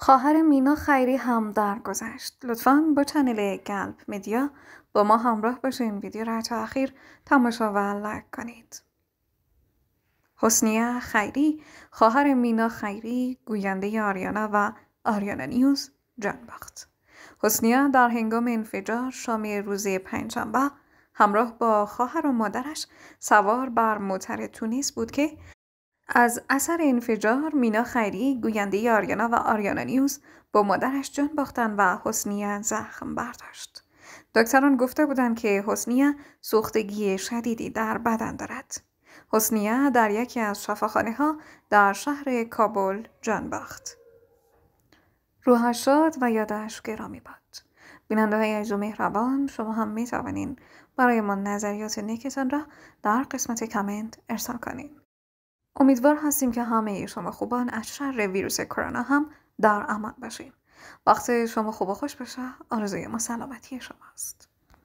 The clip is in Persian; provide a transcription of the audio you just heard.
خواهر مینا خیری هم درگذشت لطفا با چنل گلب میدیا با ما همراه باشین ویدیو را تا اخیر تماشا و لایک کنید حسنیه خیری خواهر مینا خیری گوینده آریانا و آریانا نیوز جان باخت حسنیه در هنگام انفجار شام روز پنجشنبه همراه با خواهر و مادرش سوار بر موتر تونیس بود که از اثر انفجار مینا خیری گوینده آریانا و آریانا نیوز با مادرش جان باختن و حسنیه زخم برداشت. دکتران گفته بودند که حسنیه سوختگی شدیدی در بدن دارد. حسنیه در یکی از شفاخانه ها در شهر کابل جان باخت. روحش شاد و یادش گرامی باد. بیننده های عزیز مهربان شما هم می برای ما نظریات نیکتان را در قسمت کامنت ارسال کنید. امیدوار هستیم که همه شما خوبان از شر ویروس کرونا هم در امان باشیم وقتی شما خوب و خوش بشه آرزوی ما سلامتی شماست